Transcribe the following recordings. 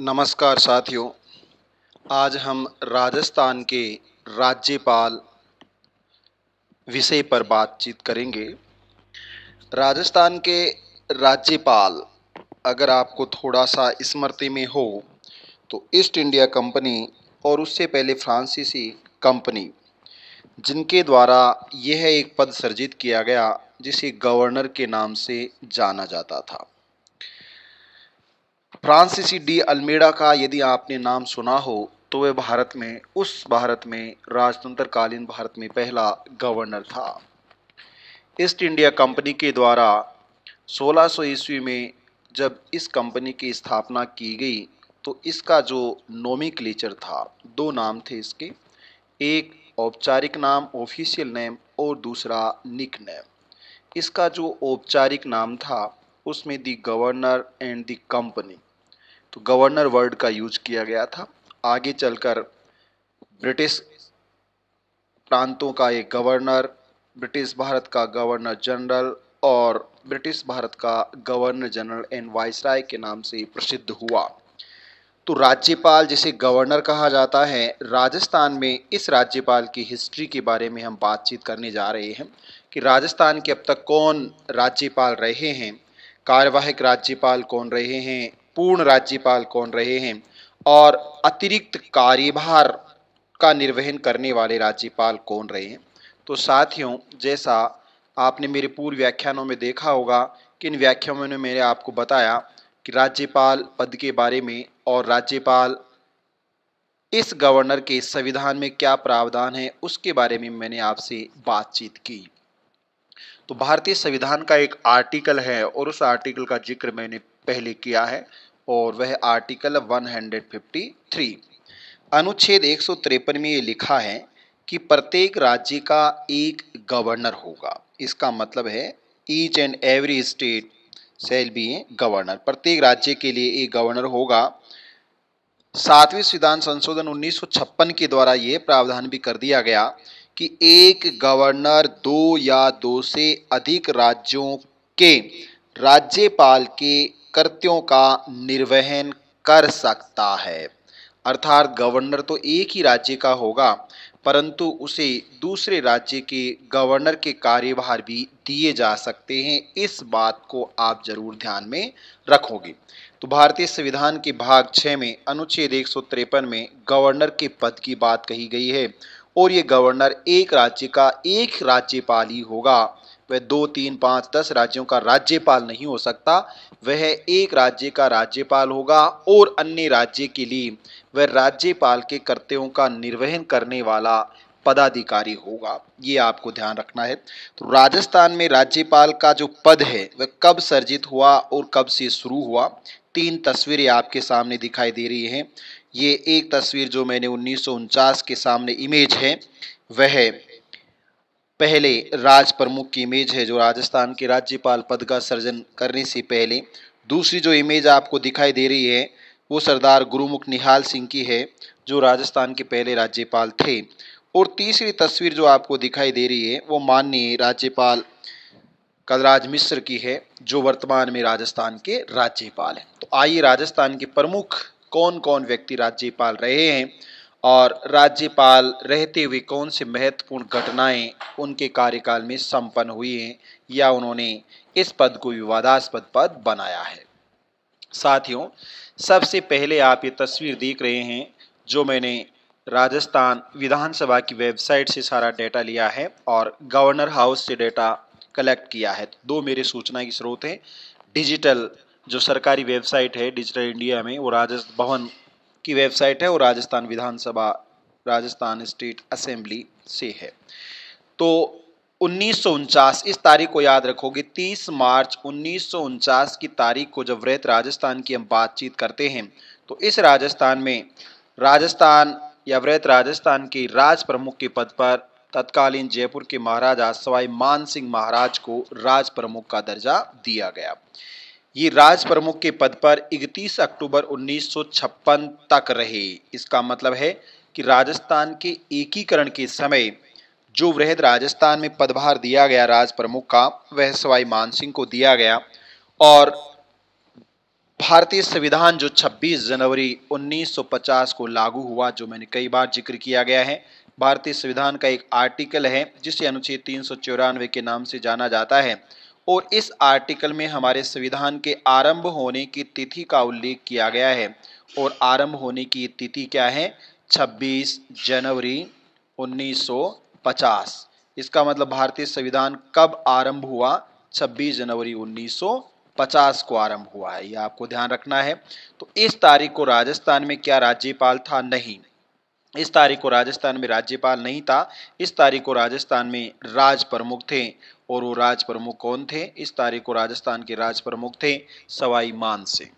नमस्कार साथियों आज हम राजस्थान के राज्यपाल विषय पर बातचीत करेंगे राजस्थान के राज्यपाल अगर आपको थोड़ा सा स्मृति में हो तो ईस्ट इंडिया कंपनी और उससे पहले फ्रांसीसी कंपनी जिनके द्वारा यह एक पद सर्जित किया गया जिसे गवर्नर के नाम से जाना जाता था फ्रांसिसी डी अल्मेडा का यदि आपने नाम सुना हो तो वह भारत में उस भारत में राजतंत्रकालीन भारत में पहला गवर्नर था ईस्ट इंडिया कंपनी के द्वारा 1600 सो ईस्वी में जब इस कंपनी की स्थापना की गई तो इसका जो नोमी क्लेचर था दो नाम थे इसके एक औपचारिक नाम ऑफिशियल नेम और दूसरा निक नेम इसका जो औपचारिक नाम था उसमें the governor and the company तो गवर्नर वर्ड का यूज किया गया था आगे चलकर ब्रिटिश प्रांतों का एक गवर्नर ब्रिटिश भारत का गवर्नर जनरल और ब्रिटिश भारत का गवर्नर जनरल एंड वाइसराय के नाम से प्रसिद्ध हुआ तो राज्यपाल जिसे गवर्नर कहा जाता है राजस्थान में इस राज्यपाल की हिस्ट्री के बारे में हम बातचीत करने जा रहे हैं कि राजस्थान के अब तक कौन राज्यपाल रहे हैं कार्यवाहक राज्यपाल कौन रहे हैं पूर्ण राज्यपाल कौन रहे हैं और अतिरिक्त कार्यभार का निर्वहन करने वाले राज्यपाल कौन रहे हैं तो साथियों जैसा आपने मेरे पूर्व व्याख्यानों में देखा होगा कि इन व्याख्यानों में मैंने आपको बताया कि राज्यपाल पद के बारे में और राज्यपाल इस गवर्नर के संविधान में क्या प्रावधान है उसके बारे में मैंने आपसे बातचीत की तो भारतीय संविधान का एक आर्टिकल है और उस आर्टिकल का जिक्र मैंने पहले किया है और वह आर्टिकल 153 अनुच्छेद एक में ये लिखा है कि प्रत्येक राज्य का एक गवर्नर होगा इसका मतलब है each and every state shall be a governor प्रत्येक राज्य के लिए एक गवर्नर होगा सातवीं संविधान संशोधन 1956 के द्वारा ये प्रावधान भी कर दिया गया कि एक गवर्नर दो या दो से अधिक राज्यों के राज्यपाल के कर्त्यों का निर्वहन कर सकता है अर्थात गवर्नर तो एक ही राज्य का होगा परंतु उसे दूसरे राज्य के गवर्नर के कार्यभार भी दिए जा सकते हैं इस बात को आप जरूर ध्यान में रखोगे तो भारतीय संविधान के भाग छः में अनुच्छेद एक में गवर्नर के पद की बात कही गई है और ये गवर्नर एक राज्य का एक राज्यपाल ही होगा वह दो तीन पाँच दस राज्यों का राज्यपाल नहीं हो सकता वह एक राज्य का राज्यपाल होगा और अन्य राज्य के लिए वह राज्यपाल के कर्तव्यों का निर्वहन करने वाला पदाधिकारी होगा ये आपको ध्यान रखना है तो राजस्थान में राज्यपाल का जो पद है वह कब सर्जित हुआ और कब से शुरू हुआ तीन तस्वीरें आपके सामने दिखाई दे रही हैं ये एक तस्वीर जो मैंने उन्नीस के सामने इमेज है वह पहले राज प्रमुख की इमेज है जो राजस्थान के राज्यपाल पद का सृजन करने से पहले दूसरी जो इमेज आपको दिखाई दे रही है वो सरदार गुरुमुख निहाल सिंह की है जो राजस्थान के पहले राज्यपाल थे और तीसरी तस्वीर जो आपको दिखाई दे रही है वो माननीय राज्यपाल कलराज मिश्र की है जो वर्तमान में राजस्थान के राज्यपाल हैं तो आइए राजस्थान के प्रमुख कौन कौन व्यक्ति राज्यपाल रहे हैं और राज्यपाल रहते हुए कौन से महत्वपूर्ण घटनाएं उनके कार्यकाल में संपन्न हुई हैं या उन्होंने इस पद को विवादास्पद पद बनाया है साथियों सबसे पहले आप ये तस्वीर देख रहे हैं जो मैंने राजस्थान विधानसभा की वेबसाइट से सारा डेटा लिया है और गवर्नर हाउस से डेटा कलेक्ट किया है दो मेरे सूचना के स्रोत हैं डिजिटल जो सरकारी वेबसाइट है डिजिटल इंडिया में वो राजस्व भवन की वेबसाइट है वो राजस्थान विधानसभा राजस्थान स्टेट असेंबली से है तो उन्नीस इस तारीख को याद रखोगे 30 मार्च उन्नीस की तारीख को जब वृहत राजस्थान की हम बातचीत करते हैं तो इस राजस्थान में राजस्थान या वृहत राजस्थान के राज प्रमुख के पद पर तत्कालीन जयपुर के महाराजा सवाई मान सिंह महाराज को राज प्रमुख का दर्जा दिया गया ये राज प्रमुख के पद पर 31 अक्टूबर 1956 तक रहे इसका मतलब है कि राजस्थान के एकीकरण के समय जो वृहद राजस्थान में पदभार दिया गया राज प्रमुख का वह सवाई मान सिंह को दिया गया और भारतीय संविधान जो 26 जनवरी 1950 को लागू हुआ जो मैंने कई बार जिक्र किया गया है भारतीय संविधान का एक आर्टिकल है जिसे अनुच्छेद तीन के नाम से जाना जाता है और इस आर्टिकल में हमारे संविधान के आरंभ होने की तिथि का उल्लेख किया गया है और आरंभ होने की तिथि क्या है 26 जनवरी 1950 इसका मतलब भारतीय संविधान कब आरंभ हुआ 26 जनवरी 1950 को आरंभ हुआ है यह आपको ध्यान रखना है तो इस तारीख को राजस्थान में क्या राज्यपाल था नहीं इस तारीख को राजस्थान में राज्यपाल नहीं था इस तारीख को राजस्थान में राज प्रमुख थे और वो राज प्रमुख कौन थे इस तारीख को राजस्थान के राज प्रमुख थे सवाई मान से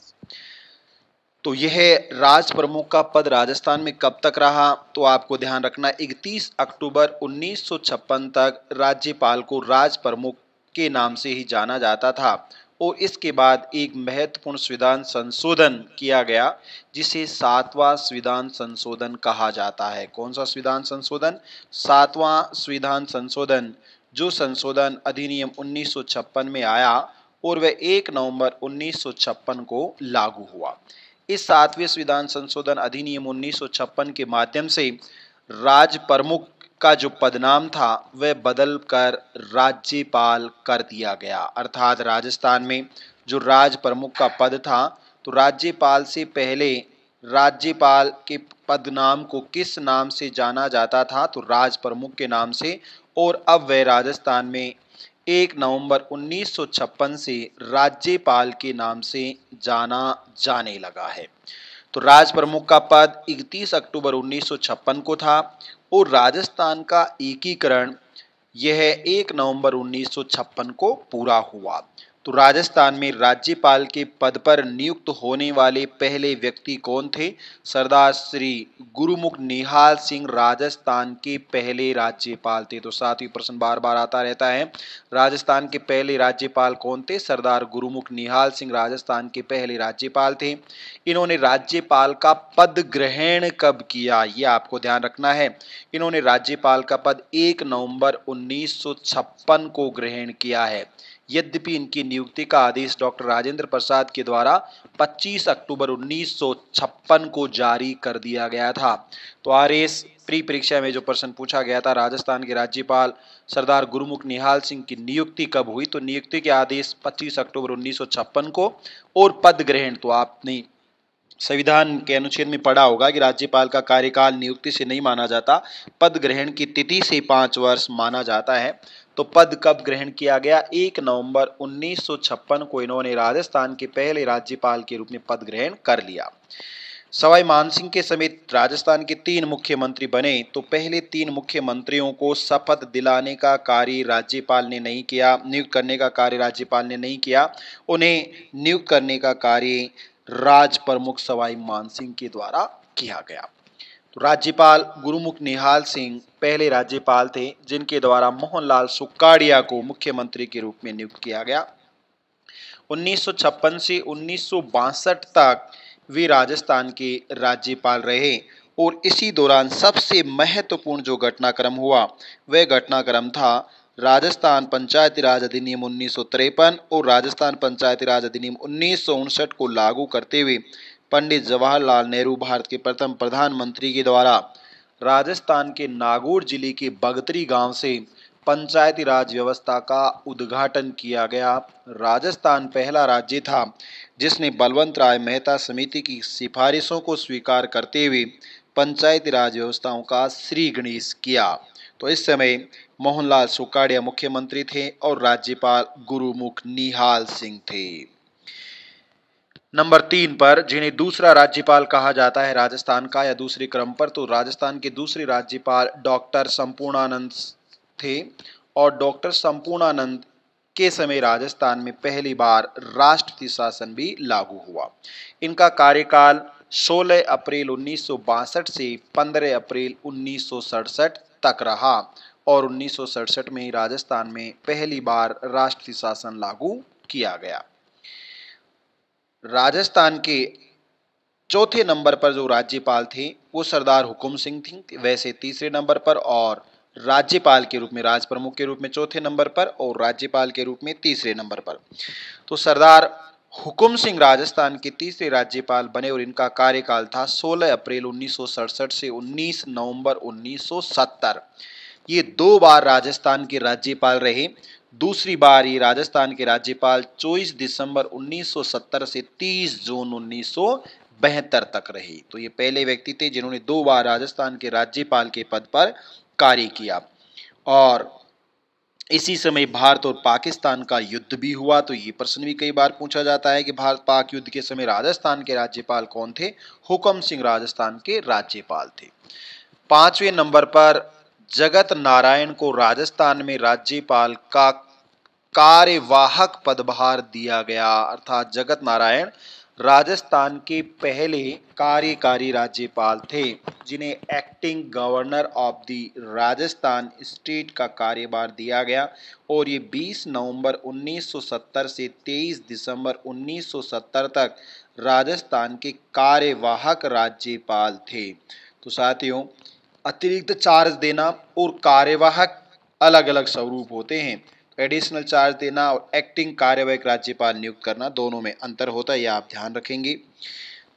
तो यह राज प्रमुख का पद राजस्थान में कब तक रहा तो आपको ध्यान रखना 31 अक्टूबर 1956 तक राज्यपाल को राज प्रमुख के नाम से ही जाना जाता था और इसके बाद एक महत्वपूर्ण संविधान संशोधन किया गया जिसे सातवां संविधान संशोधन कहा जाता है कौन सा संविधान संशोधन सातवां संविधान संशोधन जो संशोधन अधिनियम 1956 में आया और वह 1 नवंबर 1956 को लागू हुआ इस सातवें संविधान संशोधन अधिनियम 1956 के माध्यम से राज प्रमुख का जो पदनाम था वह बदल कर राज्यपाल कर दिया गया अर्थात राजस्थान में जो राज प्रमुख का पद था तो राज्यपाल से पहले राज्यपाल के पदनाम को किस नाम से जाना जाता था तो राज प्रमुख के नाम से और अब वह राजस्थान में एक नवंबर 1956 से राज्यपाल के नाम से जाना जाने लगा है तो राज प्रमुख का पद 31 अक्टूबर 1956 को था और राजस्थान का एकीकरण यह एक नवंबर 1956 को पूरा हुआ तो राजस्थान में राज्यपाल के पद पर नियुक्त होने वाले पहले व्यक्ति कौन थे सरदार श्री गुरुमुख निहाल सिंह राजस्थान के पहले राज्यपाल थे तो साथ ही प्रश्न बार बार आता रहता है राजस्थान के पहले राज्यपाल कौन थे सरदार गुरुमुख निहाल सिंह राजस्थान के पहले राज्यपाल थे इन्होंने राज्यपाल का पद ग्रहण कब किया ये आपको ध्यान रखना है इन्होंने राज्यपाल का पद एक नवंबर उन्नीस को ग्रहण किया है यद्यपि इनकी नियुक्ति का आदेश डॉक्टर राजेंद्र प्रसाद के द्वारा 25 अक्टूबर 1956 को जारी कर दिया गया था तो आर प्री परीक्षा में जो प्रश्न पूछा गया था राजस्थान के राज्यपाल सरदार गुरुमुख निहाल सिंह की नियुक्ति कब हुई तो नियुक्ति के आदेश 25 अक्टूबर 1956 को और पद ग्रहण तो आपने संविधान के अनुच्छेद में पढ़ा होगा कि राज्यपाल का कार्यकाल नियुक्ति से नहीं माना जाता पद ग्रहण की तिथि से पाँच वर्ष माना जाता है तो पद कब ग्रहण किया गया एक नवंबर 1956 को इन्होंने राजस्थान के पहले राज्यपाल के रूप में पद ग्रहण कर लिया सवाई मानसिंह के समेत राजस्थान के तीन मुख्यमंत्री बने तो पहले तीन मुख्यमंत्रियों को शपथ दिलाने का कार्य राज्यपाल ने नहीं किया नियुक्त करने का कार्य राज्यपाल ने नहीं किया उन्हें नियुक्त करने का कार्य राज प्रमुख सवाई मानसिंह के द्वारा किया गया तो राज्यपाल गुरुमुख निहाल सिंह पहले राज्यपाल थे जिनके द्वारा मोहनलाल सुकाड़िया को मुख्यमंत्री के रूप में नियुक्त किया गया 1956 से उन्नीस तक वे राजस्थान के राज्यपाल रहे और इसी दौरान सबसे महत्वपूर्ण जो घटनाक्रम हुआ वह घटनाक्रम था राजस्थान पंचायती राज अधिनियम उन्नीस और राजस्थान पंचायती राज अधिनियम उन्नीस को लागू करते हुए पंडित जवाहरलाल नेहरू भारत के प्रथम प्रधानमंत्री के द्वारा राजस्थान के नागौर जिले के बगतरी गांव से पंचायती राज व्यवस्था का उद्घाटन किया गया राजस्थान पहला राज्य था जिसने बलवंत राय मेहता समिति की सिफारिशों को स्वीकार करते हुए पंचायती राज व्यवस्थाओं का श्री गणेश किया तो इस समय मोहनलाल सुकाड़िया मुख्यमंत्री थे और राज्यपाल गुरुमुख निहाल सिंह थे नंबर तीन पर जिन्हें दूसरा राज्यपाल कहा जाता है राजस्थान का या दूसरे क्रम पर तो राजस्थान के दूसरे राज्यपाल डॉक्टर संपूर्णानंद थे और डॉक्टर संपूर्णानंद के समय राजस्थान में पहली बार राष्ट्रपति शासन भी लागू हुआ इनका कार्यकाल 16 अप्रैल उन्नीस से 15 अप्रैल उन्नीस तक रहा और उन्नीस में ही राजस्थान में पहली बार राष्ट्रपति शासन लागू किया गया राजस्थान के चौथे नंबर पर जो राज्यपाल थे वो सरदार हुकुम सिंह थी वैसे तीसरे नंबर पर और राज्यपाल के रूप में राज प्रमुख के रूप में चौथे नंबर पर और राज्यपाल के रूप में तीसरे नंबर पर तो सरदार हुकुम सिंह राजस्थान के तीसरे राज्यपाल बने और इनका कार्यकाल था 16 अप्रैल उन्नीस से 19 नवंबर 1970 ये दो बार राजस्थान के राज्यपाल रहे दूसरी बार ये राजस्थान के राज्यपाल 24 दिसंबर 1970 से 30 जून उन्नीस तक रही तो ये पहले व्यक्ति थे जिन्होंने दो बार राजस्थान के राज्यपाल के पद पर कार्य किया और इसी समय भारत और पाकिस्तान का युद्ध भी हुआ तो ये प्रश्न भी कई बार पूछा जाता है कि भारत पाक युद्ध के समय राजस्थान के राज्यपाल कौन थे हुकम सिंह राजस्थान के राज्यपाल थे पांचवें नंबर पर जगत नारायण को राजस्थान में राज्यपाल का कार्यवाहक पदभार दिया गया अर्थात जगत नारायण राजस्थान के पहले कार्यकारी राज्यपाल थे जिन्हें acting governor of the Rajasthan state का कार्यभार दिया गया और ये 20 नवंबर 1970 से 23 दिसंबर 1970 तक राजस्थान के कार्यवाहक राज्यपाल थे तो साथियों अतिरिक्त चार्ज देना और कार्यवाहक अलग अलग स्वरूप होते हैं एडिशनल चार्ज देना और एक्टिंग कार्यवाहक राज्यपाल नियुक्त करना दोनों में अंतर होता है यह आप ध्यान रखेंगे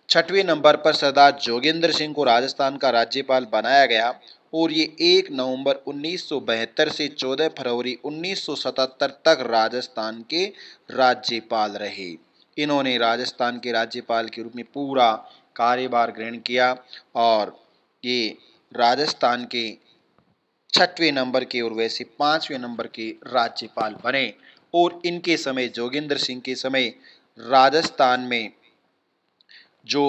छठवें नंबर पर सरदार जोगेंद्र सिंह को राजस्थान का राज्यपाल बनाया गया और ये एक नवंबर 1972 से 14 फरवरी 1977 तक राजस्थान के राज्यपाल रहे इन्होंने राजस्थान के राज्यपाल के रूप में पूरा कार्यभार ग्रहण किया और ये राजस्थान के छठवें नंबर के और वैसे पाँचवें नंबर के राज्यपाल बने और इनके समय जोगिंदर सिंह के समय राजस्थान में जो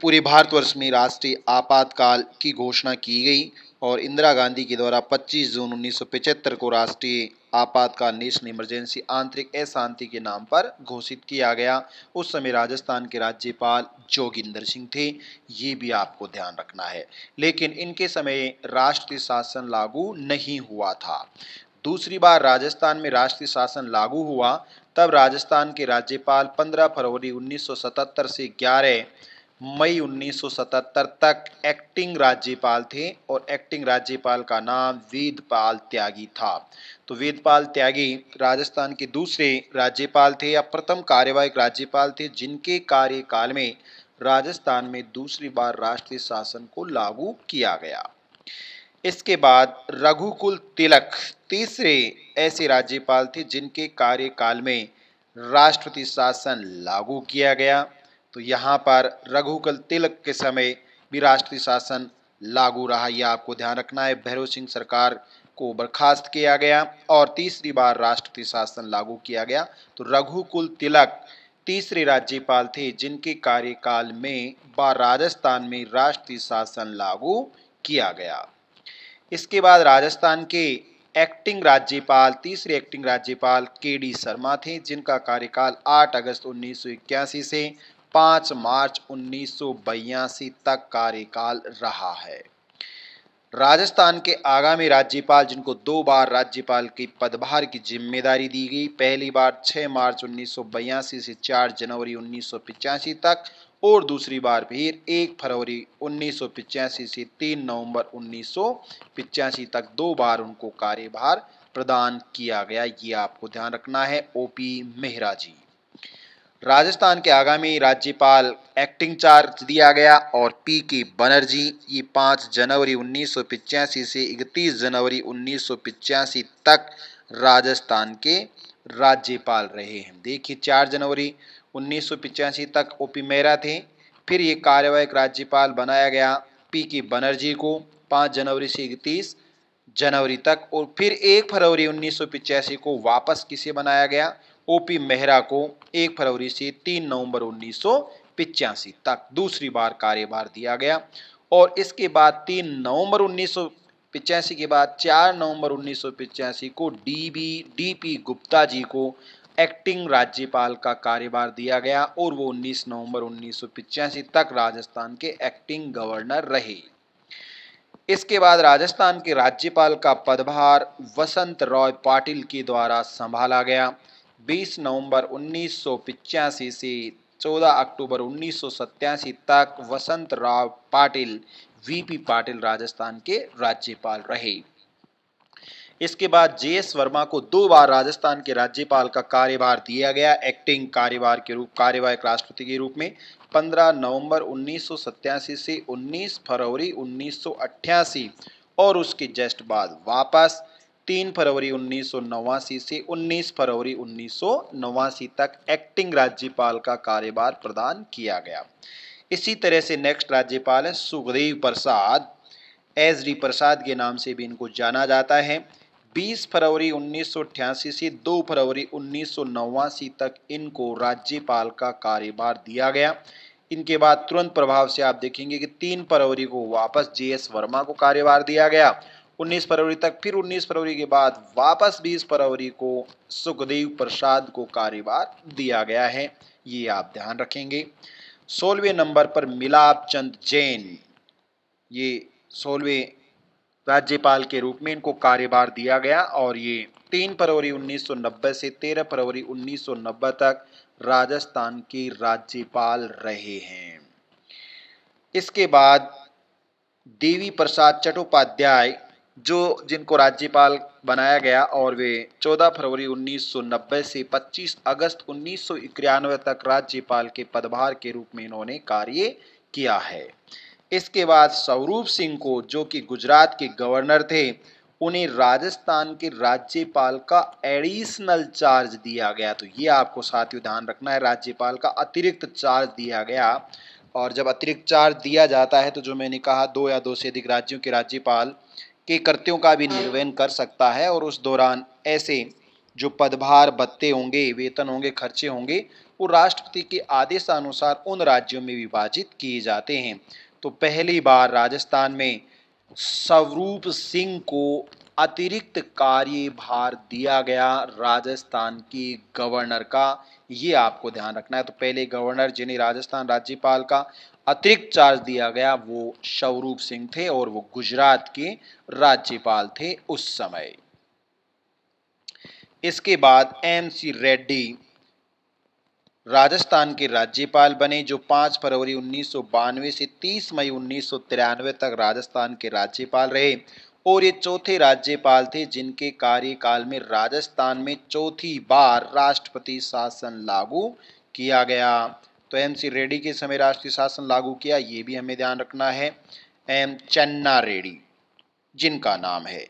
पूरे भारतवर्ष में राष्ट्रीय आपातकाल की घोषणा की गई और इंदिरा गांधी के द्वारा 25 जून उन्नीस को राष्ट्रीय आपातकाल नेशनल इमरजेंसी आंतरिक अशांति के नाम पर घोषित किया गया उस समय राजस्थान के राज्यपाल जोगिंदर सिंह थे ये भी आपको ध्यान रखना है लेकिन इनके समय राष्ट्रीय शासन लागू नहीं हुआ था दूसरी बार राजस्थान में राष्ट्रीय शासन लागू हुआ तब राजस्थान के राज्यपाल 15 फरवरी 1977 से ग्यारह मई 1977 तक एक्टिंग राज्यपाल थे और एक्टिंग राज्यपाल का नाम वेदपाल त्यागी था तो वेदपाल त्यागी राजस्थान के दूसरे राज्यपाल थे या प्रथम कार्यवाहिक राज्यपाल थे जिनके कार्यकाल में राजस्थान में दूसरी बार राष्ट्रीय शासन को लागू किया गया इसके बाद रघुकुल तिलक तीसरे ऐसे राज्यपाल थे जिनके कार्यकाल में राष्ट्रपति शासन लागू किया गया तो यहाँ पर रघुकुल तिलक के समय भी राष्ट्रीय शासन लागू रहा यह आपको ध्यान रखना है भैरव सिंह सरकार को बर्खास्त किया गया और तीसरी बार राष्ट्रपति शासन लागू किया गया तो रघुकुल तिलक तीसरे राज्यपाल थे जिनके कार्यकाल में व राजस्थान में राष्ट्रीय शासन लागू किया गया इसके बाद राजस्थान के एक्टिंग राज्यपाल तीसरे एक्टिंग राज्यपाल के डी शर्मा थे जिनका कार्यकाल 8 अगस्त उन्नीस से पाँच मार्च उन्नीस तक कार्यकाल रहा है राजस्थान के आगामी राज्यपाल जिनको दो बार राज्यपाल की पदभार की जिम्मेदारी दी गई पहली बार 6 मार्च उन्नीस से 4 जनवरी उन्नीस तक और दूसरी बार फिर 1 फरवरी उन्नीस से 3 नवंबर उन्नीस तक दो बार उनको कार्यभार प्रदान किया गया ये आपको ध्यान रखना है ओपी मेहरा जी राजस्थान के आगामी राज्यपाल एक्टिंग चार्ज दिया गया और पी के बनर्जी ये पाँच जनवरी उन्नीस से इकतीस जनवरी उन्नीस तक राजस्थान के राज्यपाल रहे हैं देखिए चार जनवरी उन्नीस तक ओ पी मेहरा थे फिर ये कार्यवाहक राज्यपाल बनाया गया पी के बनर्जी को पाँच जनवरी से इकतीस जनवरी तक और फिर एक फरवरी उन्नीस को वापस किसे बनाया गया ओपी मेहरा को 1 फरवरी से 3 नवंबर उन्नीस तक दूसरी बार कार्यभार दिया गया और इसके बाद 3 नवंबर उन्नीस के बाद 4 नवंबर उन्नीस को डीबी डीपी गुप्ता जी को एक्टिंग राज्यपाल का कार्यभार दिया गया और वो 19 नवंबर उन्नीस तक राजस्थान के एक्टिंग गवर्नर रहे इसके बाद राजस्थान के राज्यपाल का पदभार वसंत रॉय पाटिल के द्वारा संभाला गया 20 नवंबर उन्नीस से 14 अक्टूबर उन्नीस तक वसंत राव पाटिल वीपी पाटिल राजस्थान के राज्यपाल रहे इसके बाद जे एस वर्मा को दो बार राजस्थान के राज्यपाल का कार्यभार दिया गया एक्टिंग कार्यभार के रूप कार्यवाहक राष्ट्रपति के रूप में 15 नवंबर उन्नीस से 19 फरवरी उन्नीस और उसके जस्ट बाद वापस तीन फरवरी उन्नीस से उन्नीस फरवरी उन्नीस तक एक्टिंग राज्यपाल का कार्यभार प्रदान किया गया इसी तरह से नेक्स्ट राज्यपाल है सुखदेव प्रसाद एस डी प्रसाद के नाम से भी इनको जाना जाता है 20 फरवरी उन्नीस से 2 फरवरी उन्नीस तक इनको राज्यपाल का कार्यभार दिया गया इनके बाद तुरंत प्रभाव से आप देखेंगे कि 3 फरवरी को वापस जे एस वर्मा को कार्यभार दिया गया 19 फरवरी तक फिर 19 फरवरी के बाद वापस 20 फरवरी को सुखदेव प्रसाद को कार्यभार दिया गया है ये आप ध्यान रखेंगे सोलहवें नंबर पर मिलाप चंद जैन ये सोलहवें राज्यपाल के रूप में इनको कार्यभार दिया गया और ये तीन फरवरी 1990 से 13 फरवरी 1990 तक राजस्थान के राज्यपाल रहे हैं इसके बाद देवी प्रसाद चट्टोपाध्याय जो जिनको राज्यपाल बनाया गया और वे 14 फरवरी 1990 से 25 अगस्त उन्नीस तक राज्यपाल के पदभार के रूप में इन्होंने कार्य किया है इसके बाद स्वरूप सिंह को जो कि गुजरात के गवर्नर थे उन्हें राजस्थान के राज्यपाल का एडिशनल चार्ज दिया गया तो ये आपको ही ध्यान रखना है राज्यपाल का अतिरिक्त चार्ज दिया गया और जब अतिरिक्त चार्ज दिया जाता है तो जो मैंने कहा दो या दो से अधिक राज्यों के राज्यपाल के कृत्यों का भी निर्वहन कर सकता है और उस दौरान ऐसे जो पदभार भत्ते होंगे वेतन होंगे खर्चे होंगे वो राष्ट्रपति के आदेशानुसार उन राज्यों में विभाजित किए जाते हैं तो पहली बार राजस्थान में स्वरूप सिंह को अतिरिक्त कार्यभार दिया गया राजस्थान के गवर्नर का ये आपको ध्यान रखना है तो पहले गवर्नर जिन्हें राजस्थान राज्यपाल का अतिरिक्त चार्ज दिया गया वो शवरूप सिंह थे और वो गुजरात के राज्यपाल थे उस समय इसके बाद एम सी रेड्डी राजस्थान के राज्यपाल बने जो 5 फरवरी उन्नीस से 30 मई उन्नीस तक राजस्थान के राज्यपाल रहे और ये चौथे राज्यपाल थे जिनके कार्यकाल में राजस्थान में चौथी बार राष्ट्रपति शासन लागू किया गया तो एम सी रेड्डी के समय राष्ट्रीय शासन लागू किया ये भी हमें ध्यान रखना है एम चन्ना रेड्डी जिनका नाम है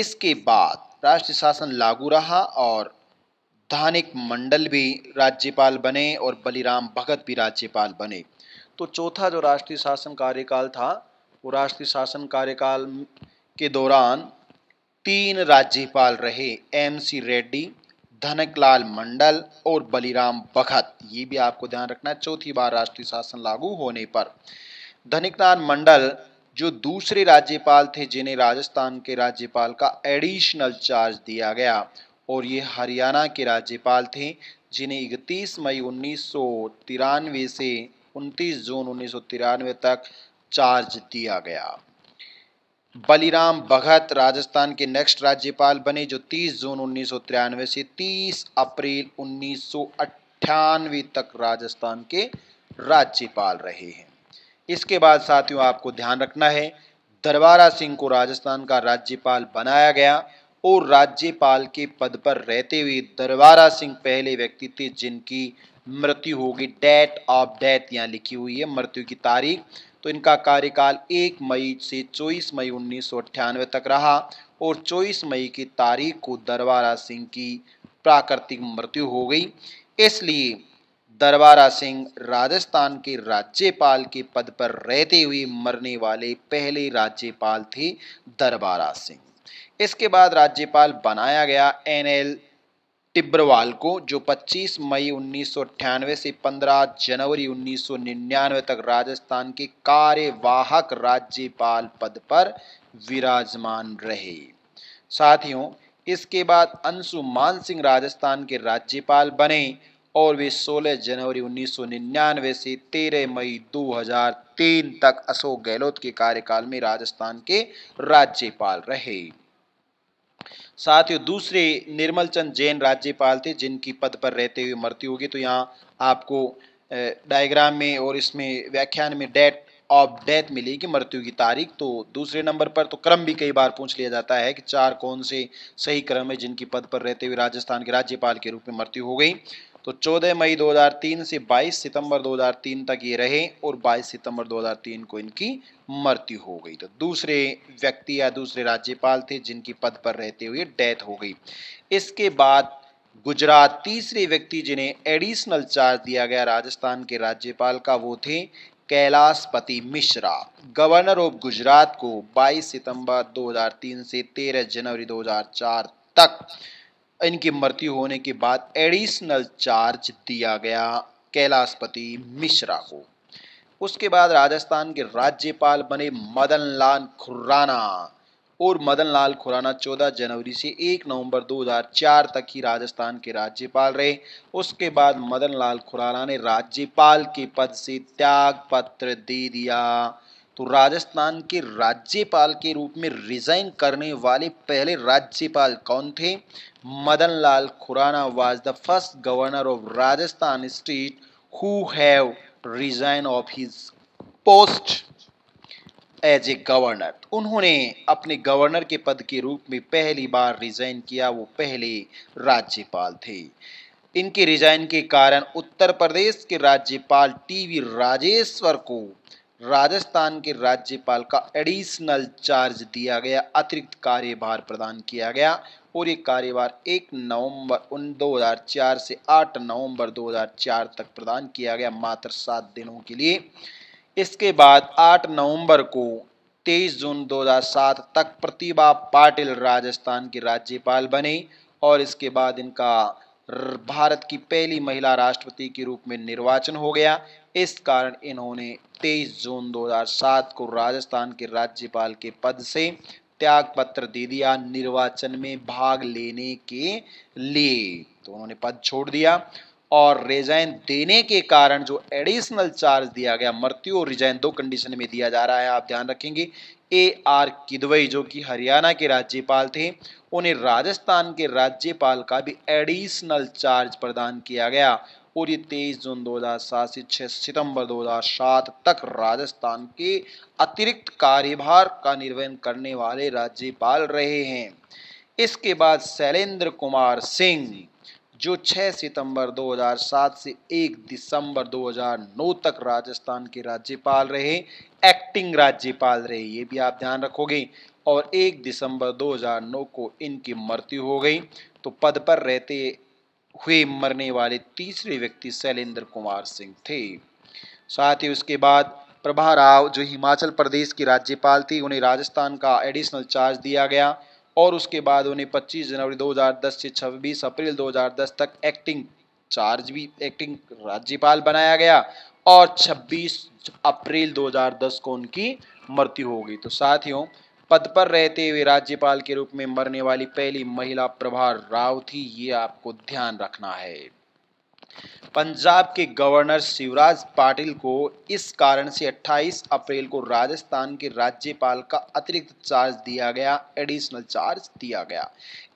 इसके बाद राष्ट्रीय शासन लागू रहा और धानिक मंडल भी राज्यपाल बने और बलिराम भगत भी राज्यपाल बने तो चौथा जो राष्ट्रीय शासन कार्यकाल था वो राष्ट्रीय शासन कार्यकाल के दौरान तीन राज्यपाल रहे एम सी रेड्डी धनकलाल मंडल और बलिराम बखत ये भी आपको ध्यान रखना है चौथी बार राष्ट्रीय शासन लागू होने पर धनिकलाल मंडल जो दूसरे राज्यपाल थे जिन्हें राजस्थान के राज्यपाल का एडिशनल चार्ज दिया गया और ये हरियाणा के राज्यपाल थे जिन्हें इकतीस मई उन्नीस से उनतीस जून उन्नीस तक चार्ज दिया गया बलिराम भगत राजस्थान के नेक्स्ट राज्यपाल बने जो 30 जून उन्नीस से 30 अप्रैल उन्नीस तक राजस्थान के राज्यपाल रहे हैं इसके बाद साथियों आपको ध्यान रखना है दरबारा सिंह को राजस्थान का राज्यपाल बनाया गया और राज्यपाल के पद पर रहते हुए दरबारा सिंह पहले व्यक्ति थे जिनकी मृत्यु होगी डेट ऑफ डेथ यहाँ लिखी हुई है मृत्यु की तारीख तो इनका कार्यकाल 1 मई से 24 मई उन्नीस तक रहा और 24 मई की तारीख को दरबारा सिंह की प्राकृतिक मृत्यु हो गई इसलिए दरबारा सिंह राजस्थान के राज्यपाल के पद पर रहते हुए मरने वाले पहले राज्यपाल थे दरबारा सिंह इसके बाद राज्यपाल बनाया गया एन एल टिब्रवाल को जो 25 मई उन्नीस से 15 जनवरी उन्नीस तक राजस्थान के कार्यवाहक राज्यपाल पद पर विराजमान रहे साथियों इसके बाद अंशु मान सिंह राजस्थान के राज्यपाल बने और वे 16 जनवरी उन्नीस से 13 मई 2003 तक अशोक गहलोत के कार्यकाल में राजस्थान के राज्यपाल रहे साथ ही दूसरे निर्मल चंद जैन राज्यपाल थे जिनकी पद पर रहते हुए मृत्यु होगी तो यहाँ आपको डायग्राम में और इसमें व्याख्यान में डेट ऑफ डेथ मिलेगी मृत्यु की तारीख तो दूसरे नंबर पर तो क्रम भी कई बार पूछ लिया जाता है कि चार कौन से सही क्रम है जिनकी पद पर रहते हुए राजस्थान के राज्यपाल के रूप में मृत्यु हो गई तो 14 मई 2003 से 22 सितंबर 2003 तक ये रहे और 22 सितंबर 2003 को इनकी मृत्यु हो गई तो दूसरे व्यक्ति या दूसरे राज्यपाल थे जिनकी पद पर रहते हुए डेथ हो गई इसके बाद गुजरात तीसरे व्यक्ति जिन्हें एडिशनल चार्ज दिया गया राजस्थान के राज्यपाल का वो थे कैलाशपति मिश्रा गवर्नर ऑफ गुजरात को 22 सितंबर 2003 से 13 जनवरी 2004 तक इनकी मृत्यु होने के बाद एडिशनल चार्ज दिया गया कैलाशपति मिश्रा को उसके बाद राजस्थान के राज्यपाल बने मदन लाल खुराना और मदन लाल खुराना 14 जनवरी से 1 नवंबर 2004 तक ही राजस्थान के राज्यपाल रहे उसके बाद मदन लाल खुराना ने राज्यपाल के पद से त्याग पत्र दे दिया तो राजस्थान के राज्यपाल के रूप में रिजाइन करने वाले पहले राज्यपाल कौन थे Madan Lal Khurana was the first governor of Rajasthan state who have resign of his post as a governor उन्होंने अपने गवर्नर के पद के रूप में पहली बार रिजाइन किया वो पहले राज्यपाल थे इनके रिजाइन के कारण उत्तर प्रदेश के राज्यपाल टीवी राजेश्वर को राजस्थान के राज्यपाल का एडिशनल चार्ज दिया गया अतिरिक्त कार्यभार प्रदान किया गया और ये कार्यभार 1 नवंबर उन 2004 से 8 नवंबर 2004 तक प्रदान किया गया मात्र सात दिनों के लिए इसके बाद 8 नवंबर को 23 जून 2007 तक प्रतिभा पाटिल राजस्थान के राज्यपाल बने और इसके बाद इनका भारत की पहली महिला राष्ट्रपति के रूप में निर्वाचन हो गया इस कारण इन्होंने 23 जून 2007 को राजस्थान के राज्यपाल के पद से त्याग पत्र दे दिया निर्वाचन में भाग लेने के लिए तो उन्होंने पद छोड़ दिया और रिजाइन देने के कारण जो एडिशनल चार्ज दिया गया मृत्यु और रिजाइन दो कंडीशन में दिया जा रहा है आप ध्यान रखेंगे ए आर किदवई जो कि हरियाणा के राज्यपाल थे उन्हें राजस्थान के राज्यपाल का भी एडिशनल चार्ज प्रदान किया गया और ये 23 जून 2007 से 6 सितंबर 2007 तक राजस्थान के अतिरिक्त कार्यभार का निर्वहन करने वाले राज्यपाल रहे हैं इसके बाद शैलेंद्र कुमार सिंह जो 6 सितंबर 2007 से 1 दिसंबर 2009 तक राजस्थान के राज्यपाल रहे एक्टिंग राज्यपाल रहे ये भी आप ध्यान रखोगे और 1 दिसंबर 2009 को इनकी मृत्यु हो गई तो पद पर रहते हुए मरने वाले तीसरे व्यक्ति शैलेंद्र कुमार सिंह थे साथ ही उसके बाद प्रभा राव जो हिमाचल प्रदेश की राज्यपाल थी उन्हें राजस्थान का एडिशनल चार्ज दिया गया और उसके बाद उन्हें 25 जनवरी 2010 से 26 अप्रैल 2010 तक एक्टिंग चार्ज भी एक्टिंग राज्यपाल बनाया गया और 26 अप्रैल 2010 को उनकी मृत्यु हो गई तो साथियों पद पर रहते हुए राज्यपाल के रूप में मरने वाली पहली महिला प्रभा राव थी ये आपको ध्यान रखना है पंजाब के गवर्नर शिवराज पाटिल को इस कारण से 28 अप्रैल को राजस्थान के राज्यपाल का अतिरिक्त चार्ज दिया गया एडिशनल चार्ज दिया गया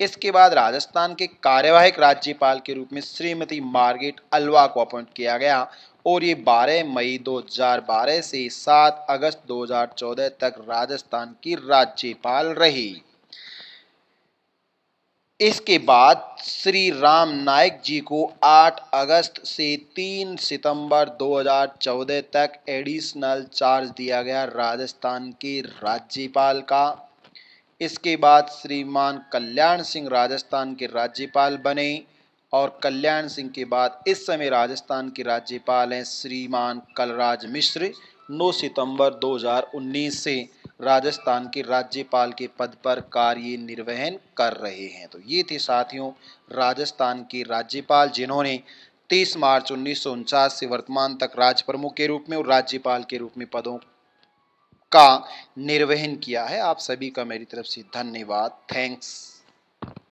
इसके बाद राजस्थान के कार्यवाहक राज्यपाल के रूप में श्रीमती मार्गेट अलवा को अपॉइंट किया गया और ये 12 मई 2012 से 7 अगस्त 2014 तक राजस्थान की राज्यपाल रही इसके बाद श्री राम नायक जी को 8 अगस्त से 3 सितंबर 2014 तक एडिशनल चार्ज दिया गया राजस्थान के राज्यपाल का इसके बाद श्रीमान कल्याण सिंह राजस्थान के राज्यपाल बने और कल्याण सिंह के बाद इस समय राजस्थान के राज्यपाल हैं श्रीमान कलराज मिश्र 9 सितंबर 2019 से राजस्थान के राज्यपाल के पद पर कार्य निर्वहन कर रहे हैं तो ये थे साथियों राजस्थान के राज्यपाल जिन्होंने 30 मार्च उन्नीस से वर्तमान तक राज प्रमुख के रूप में और राज्यपाल के रूप में पदों का निर्वहन किया है आप सभी का मेरी तरफ से धन्यवाद थैंक्स